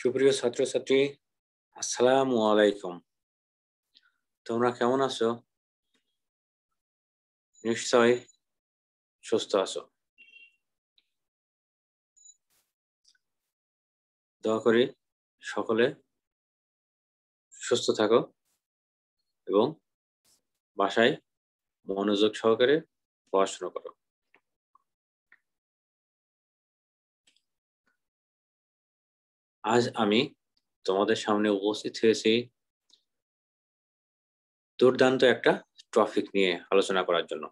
সুপ্রিয় ছাত্রছাত্রী আসসালাম আলাইকুম তোমরা কেমন আছো নিশ্চয় সুস্থ আছো দয়া করি সকলে সুস্থ থাকো এবং বাসায় মনোযোগ সহকারে পড়াশোনা করো আজ আমি তোমাদের সামনে উপস্থিত হয়েছি দুর্দান্ত একটা টপিক নিয়ে আলোচনা করার জন্য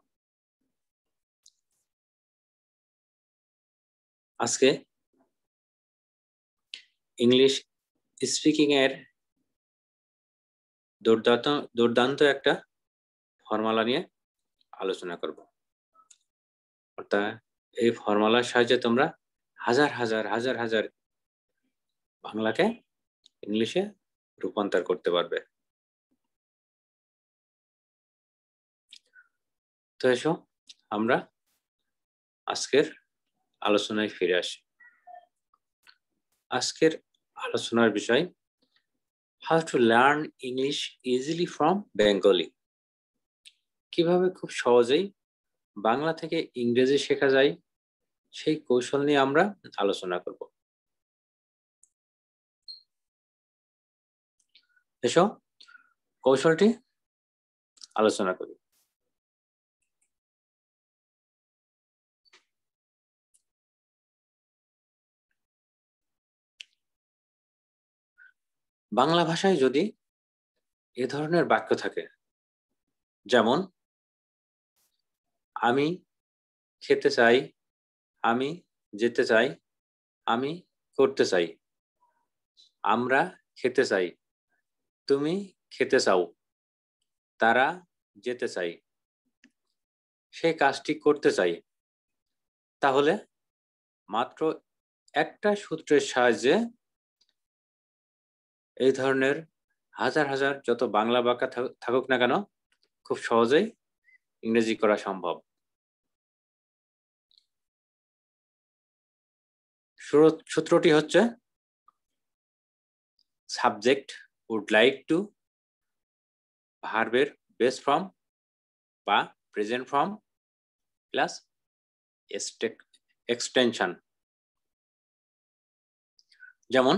আজকে ইংলিশ স্পিকিং এর দুর্দান্ত দুর্দান্ত একটা ফর্মালা নিয়ে আলোচনা করব অর্থাৎ এই ফর্মালার সাহায্যে তোমরা হাজার হাজার হাজার হাজার বাংলাকে ইংলিশে রূপান্তর করতে পারবে তো এসো আমরা আজকের আলোচনায় ফিরে আসি আজকের আলোচনার বিষয় how to learn English easily from Bengali কিভাবে খুব সহজেই বাংলা থেকে ইংরেজি শেখা যায় সেই কৌশল নিয়ে আমরা আলোচনা করবো এসো কৌশলটি আলোচনা করি বাংলা ভাষায় যদি এ ধরনের বাক্য থাকে যেমন আমি খেতে চাই আমি যেতে চাই আমি করতে চাই আমরা খেতে চাই তুমি খেতে চাও তারা যেতে চাই সেই কাজটি করতে চাই তাহলে মাত্র একটা সূত্রের সাহায্যে এই ধরনের হাজার হাজার যত বাংলা বাক্যা থাকুক না কেন খুব সহজেই ইংরেজি করা সম্ভব সূত্রটি হচ্ছে সাবজেক্ট would like to ভার্বের বেস ফর্ম বা প্রেজেন্ট ফর্ম প্লাস এক্সটেনশন যেমন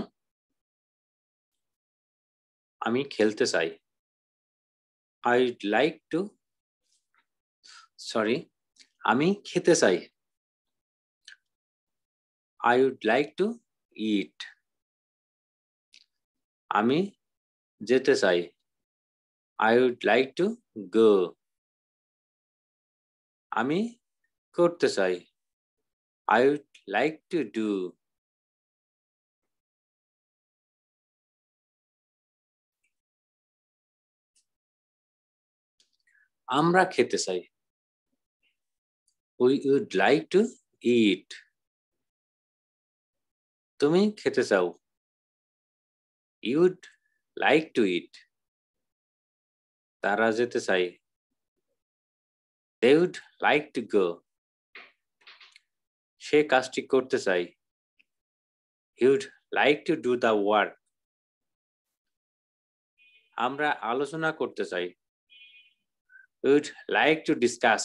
আমি খেলতে চাই আই লাইক টু সরি আমি খেতে চাই I would like to eat আমি যেতে চাই I would like to go আমি করতে চাই I would like to do আমরা খেতে চাই we would like to eat তুমি খেতে চাও ইউড লাইক টু ইট তারা যেতে চাই they would like to go সে কাজটি করতে চাই he would like to do the work আমরা আলোচনা করতে চাই উড লাইক টু ডিসকাস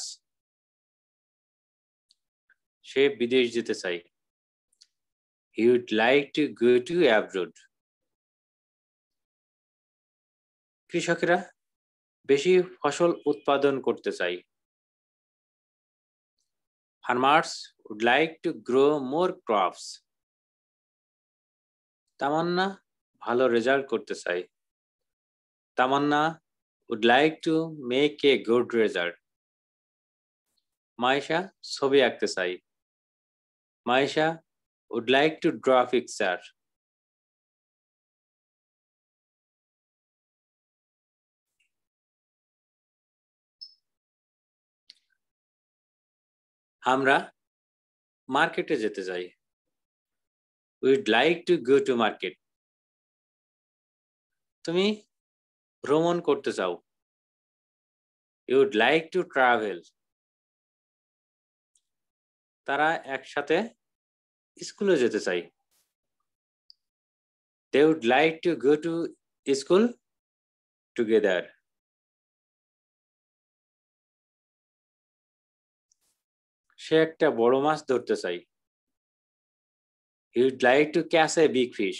সে বিদেশ যেতে চাই he like to go to abroad কৃষকেরা বেশি ফসল উৎপাদন করতে চাই farmers would like to grow more crops Tamanna ভালো রেজাল্ট করতে চাই Tamanna would like to make a good result Mayesha ছবি আঁকতে চাই Mayesha would like to draw picture আমরা মার্কেটে যেতে চাই we'd like to go to market তুমি ভ্রমণ করতে চাও ইউড লাইক টু ট্রাভেল তারা একসাথে স্কুলে যেতে চাই they would like to go to school together সে একটা বড় মাছ ধরতে চাই you'd like to catch a big fish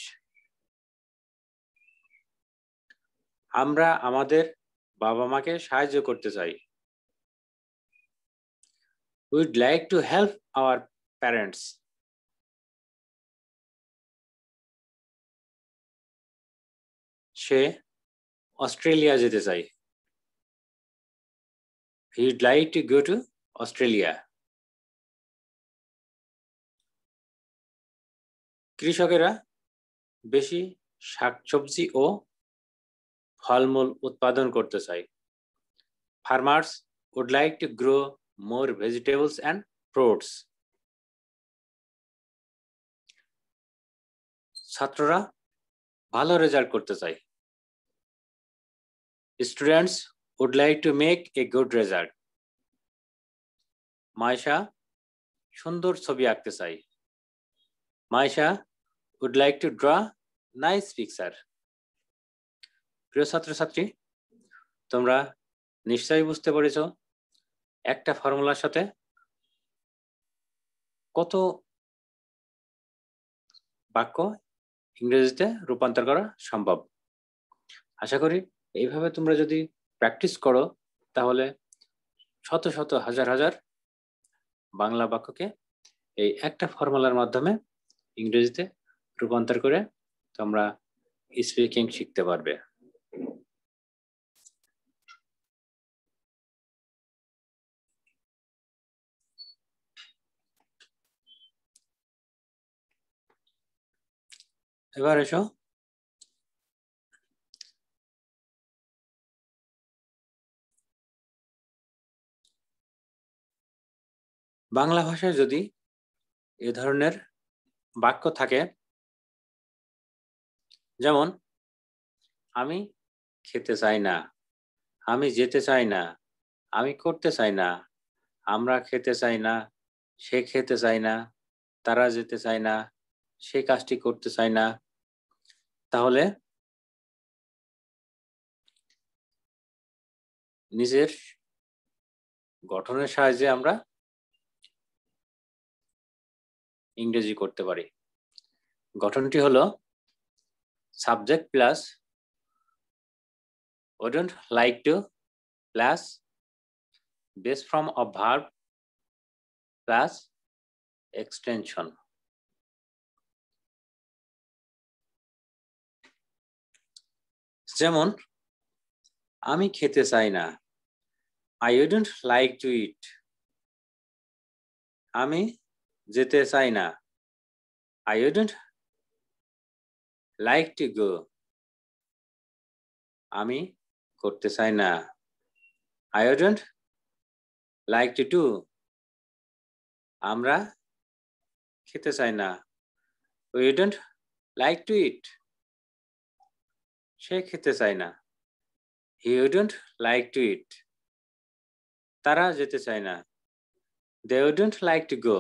আমরা আমাদের বাবা মাকে সাহায্য করতে চাই we'd like to help our parents সে অস্ট্রেলিয়া যেতে চাই he'd like to go to Australia কৃষকেরা বেশি শাকসবজি ও ফলমূল উৎপাদন করতে চায় farmers would like to grow more vegetables and fruits ছাত্ররা ভালো রেজাল্ট করতে চায় students would like to make a good result Maysha সুন্দর ছবি আঁকতে চাই মায়শা would like to draw nice picture প্রিয় ছাত্রছাত্রী তোমরা নিশ্চয়ই বুঝতে পেরেছো একটা ফর্মুলার সাথে কত বাক্য ইংরেজিতে রূপান্তর করা সম্ভব আশা করি এইভাবে তোমরা যদি প্র্যাকটিস করো তাহলে শত শত হাজার হাজার বাংলা বাক্যকে এই একটা ফর্মুলার মাধ্যমে ইংরেজিতে রূপান্তর করে তোমরা স্পিকিং শিখতে পারবে এবার এসো বাংলা ভাষায় যদি এ ধরনের বাক্য থাকে যেমন আমি খেতে চাই না আমি যেতে চাই না আমি করতে চাই না আমরা খেতে চাই না সে খেতে চাই না তারা যেতে চায় না সে কাজটি করতে চাই না তাহলে নিজের গঠনের সাহায্যে আমরা ইংরেজি করতে পারি গঠনটি হলো subject plus wouldn't like to plus base from a verb plus extension. যেমন আমি খেতে চাই না I wouldn't like to eat আমি যেতে চাই না I wouldn't like to go আমি করতে চাই না I don't like to to আমরা খেতে চাই না we don't like to eat সে খেতে চায় না he wouldn't like to eat তারা যেতে চায় না they wouldn't like to go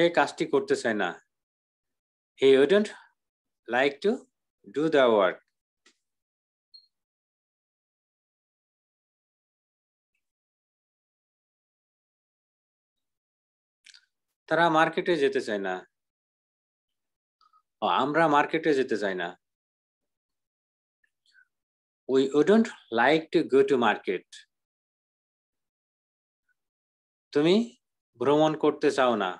সে কাজটি করতে চায় না he wouldn't like to do the work তারা মার্কেটে যেতে চায় না আমরা মার্কেটে যেতে চাই না we wouldn't like to go to market তুমি ভ্রমণ করতে চাও না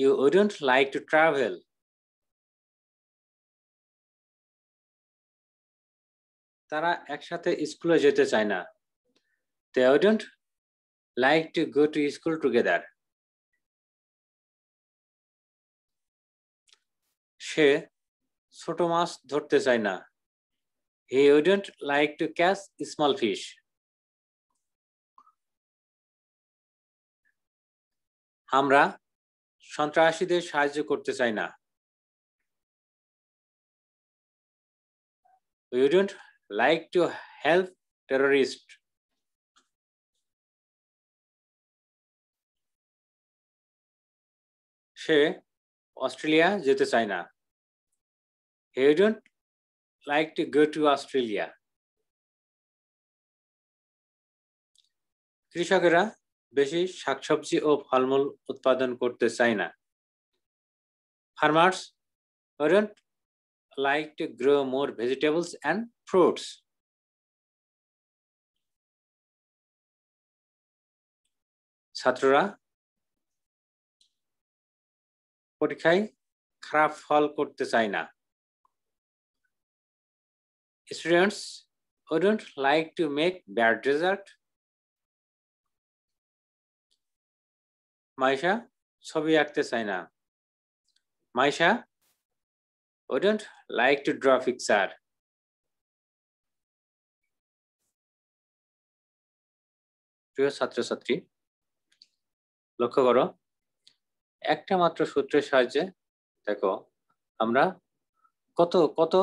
you wouldn't like to travel. তারা একসাথে স্কুলে যেতে চায় না they wouldn't like to go to school together সে ছোট মাছ ধরতে চায় না he wouldn't like to catch small fish আমরা সন্ত্রাসীদের সাহায্য করতে চাই না you don't like to help terrorist সে অস্ট্রেলিয়া যেতে চায় না he don't like to go to Australia কৃষকেরা বেশি শাকসবজি ও ফলমূল উৎপাদন করতে চাই না farmers like to grow more vegetables and fruits ছাত্ররা পরীক্ষায় খারাপ ফল করতে চায় না স্টুডেন্টস ওই don't like to make bad result Maisha ছবি আঁকতে চাই না মাইশা ও don't like to draw picture প্রিয় ছাত্রছাত্রী লক্ষ্য করো একটা মাত্র সূত্রের সাহায্যে দেখো আমরা কত কত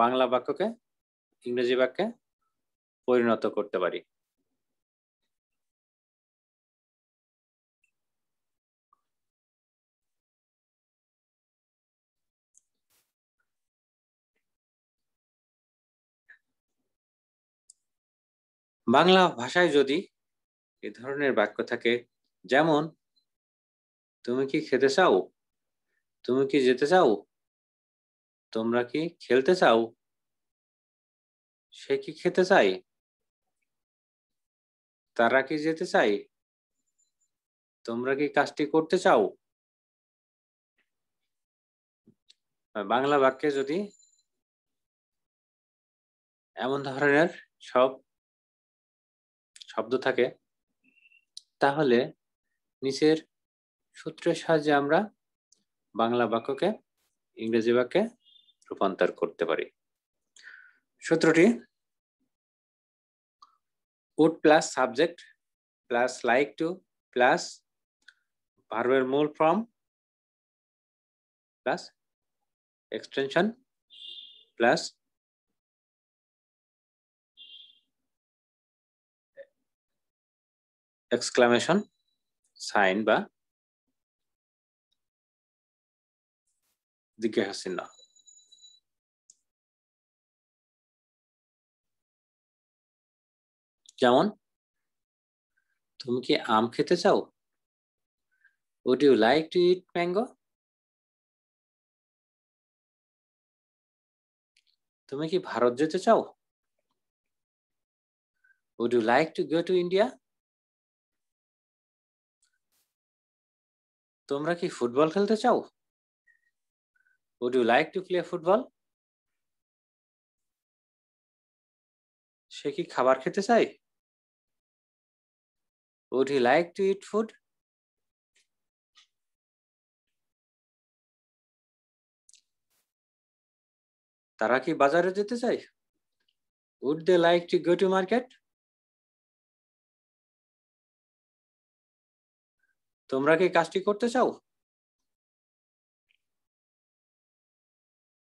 বাংলা বাক্যকে ইংরেজি বাক্যে পরিণত করতে পারি বাংলা ভাষায় যদি এ ধরনের বাক্য থাকে যেমন তুমি কি খেতে চাও তুমি কি যেতে চাও তোমরা কি খেলতে চাও সে কি খেতে চাই তারা কি যেতে চাই তোমরা কি কাজটি করতে চাও বাংলা বাক্যে যদি এমন ধরনের সব শব্দ থাকে তাহলে নিচের সূত্রের সাহায্যে আমরা বাংলা বাক্যকে ইংরেজি বাক্যে রূপান্তর করতে পারি সূত্রটি would plus subject plus like to plus ভার্বের মূল form plus extension plus exclamation sign বা জিজ্ঞাসা চিহ্ন যেমন তুমি কি আম খেতে চাও would you like to eat mango তুমি কি ভারত যেতে চাও would you like to go to India তোমরা কি ফুটবল খেলতে চাও would you like to play football সে কি খাবার খেতে চাই would he like to eat food তারা কি বাজারে যেতে চায় would they like to go to market তোমরা কি কাজটি করতে চাও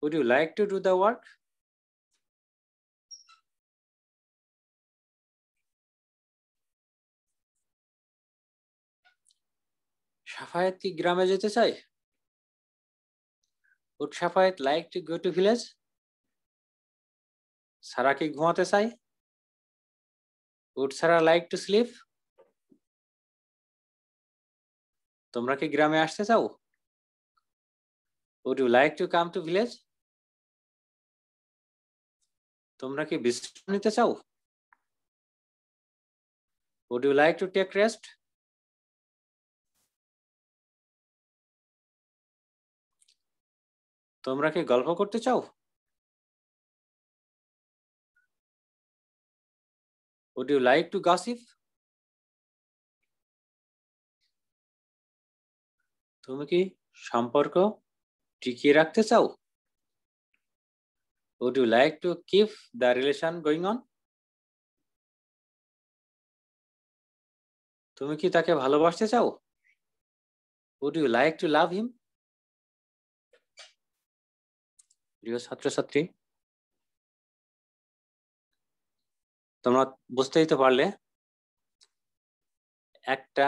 would you like to do the work Safayet কি গ্রামে যেতে চাই would Safayet like to go to village Sara কি ঘুমাতে চাই would Sara like to sleep তোমরা কি গ্রামে আসতে চাও would you like to come to village তোমরা কি বিশ্রাম নিতে চাও would you like to take rest তোমরা কি গল্প করতে চাও would you like to gossip তুমি কি সম্পর্ক টিকিয়ে রাখতে চাও would you like to keep the relation going on তুমি কি তাকে ভালোবাসতে চাও would you like to love him প্রিয় ছাত্রছাত্রী তোমরা বুঝতেই তো পারলে একটা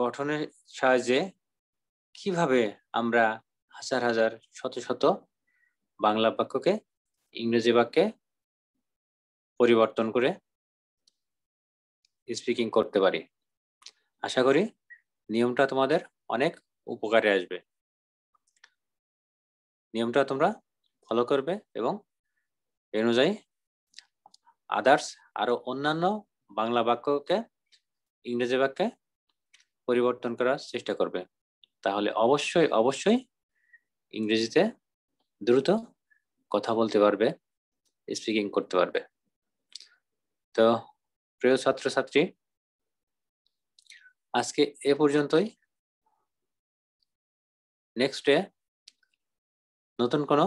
গঠনের সাহায্যে কিভাবে আমরা হাজার হাজার শত শত বাংলা বাক্যকে ইংরেজি বাক্যে পরিবর্তন করে স্পিকিং করতে পারি আশা করি নিয়মটা তোমাদের অনেক উপকারে আসবে নিয়মটা তোমরা ফলো করবে এবং এ অনুযায়ী আদার্স আরো অন্যান্য বাংলা বাক্যকে ইংরেজি বাক্যে পরিবর্তন করার চেষ্টা করবে তাহলে অবশ্যই অবশ্যই ইংরেজিতে দ্রুত কথা বলতে পারবে স্পিকিং করতে পারবে তো প্রিয় ছাত্রছাত্রী আজকে এ পর্যন্তই নেক্সট ডে নতুন কোনো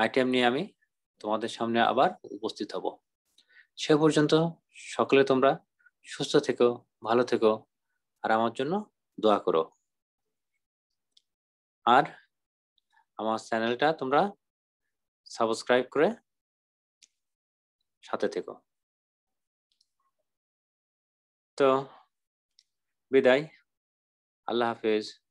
আইটেম নিয়ে আমি তোমাদের সামনে আবার উপস্থিত হব সে পর্যন্ত সকলে তোমরা সুস্থ থেকো ভালো থেকো আর আমার জন্য দোয়া করো আর আমার চ্যানেলটা তোমরা সাবস্ক্রাইব করে সাথে থেকো তো বিদায় আল্লাহ হাফেজ